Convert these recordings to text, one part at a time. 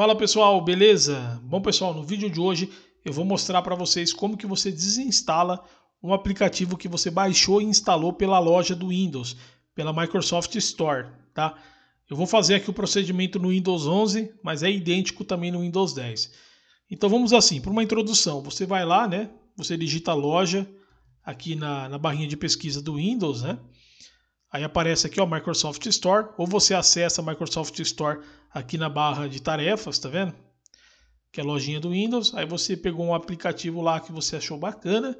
Fala pessoal, beleza? Bom pessoal, no vídeo de hoje eu vou mostrar para vocês como que você desinstala um aplicativo que você baixou e instalou pela loja do Windows, pela Microsoft Store, tá? Eu vou fazer aqui o procedimento no Windows 11, mas é idêntico também no Windows 10. Então vamos assim, para uma introdução, você vai lá, né? Você digita loja aqui na, na barrinha de pesquisa do Windows, né? Aí aparece aqui, o Microsoft Store, ou você acessa a Microsoft Store aqui na barra de tarefas, tá vendo? Que é a lojinha do Windows. Aí você pegou um aplicativo lá que você achou bacana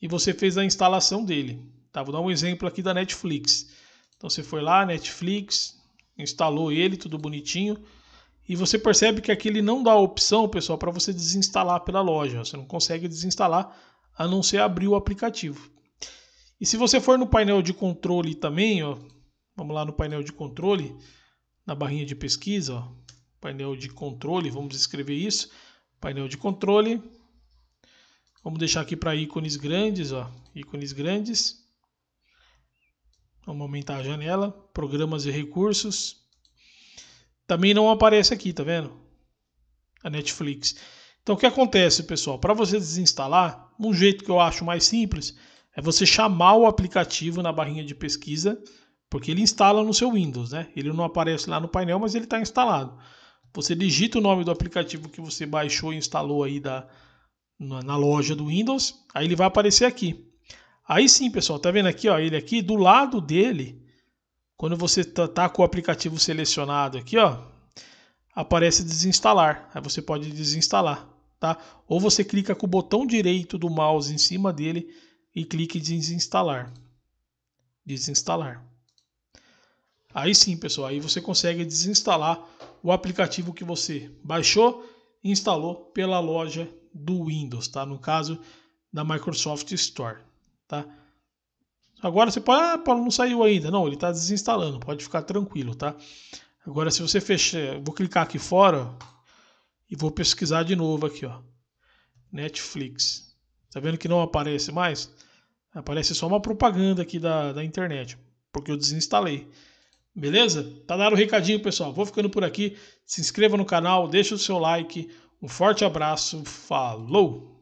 e você fez a instalação dele, tá? Vou dar um exemplo aqui da Netflix. Então você foi lá, Netflix, instalou ele, tudo bonitinho. E você percebe que aqui ele não dá a opção, pessoal, para você desinstalar pela loja. Você não consegue desinstalar a não ser abrir o aplicativo. E se você for no painel de controle também, ó, vamos lá no painel de controle, na barrinha de pesquisa, ó, painel de controle, vamos escrever isso, painel de controle, vamos deixar aqui para ícones grandes, ó, ícones grandes, vamos aumentar a janela, programas e recursos, também não aparece aqui, tá vendo? A Netflix. Então o que acontece, pessoal, para você desinstalar, um jeito que eu acho mais simples é você chamar o aplicativo na barrinha de pesquisa, porque ele instala no seu Windows, né? Ele não aparece lá no painel, mas ele está instalado. Você digita o nome do aplicativo que você baixou e instalou aí da, na, na loja do Windows, aí ele vai aparecer aqui. Aí sim, pessoal, tá vendo aqui, ó, ele aqui do lado dele, quando você tá, tá com o aplicativo selecionado aqui, ó, aparece desinstalar. Aí você pode desinstalar, tá? Ou você clica com o botão direito do mouse em cima dele e clique em desinstalar. Desinstalar. Aí sim, pessoal, aí você consegue desinstalar o aplicativo que você baixou e instalou pela loja do Windows, tá? No caso da Microsoft Store, tá? Agora você pode, ah, Paulo, não saiu ainda. Não, ele está desinstalando, pode ficar tranquilo, tá? Agora se você fechar, vou clicar aqui fora e vou pesquisar de novo aqui, ó. Netflix. Tá vendo que não aparece mais? Aparece só uma propaganda aqui da, da internet, porque eu desinstalei. Beleza? Tá dado o recadinho, pessoal. Vou ficando por aqui. Se inscreva no canal, deixa o seu like. Um forte abraço. Falou!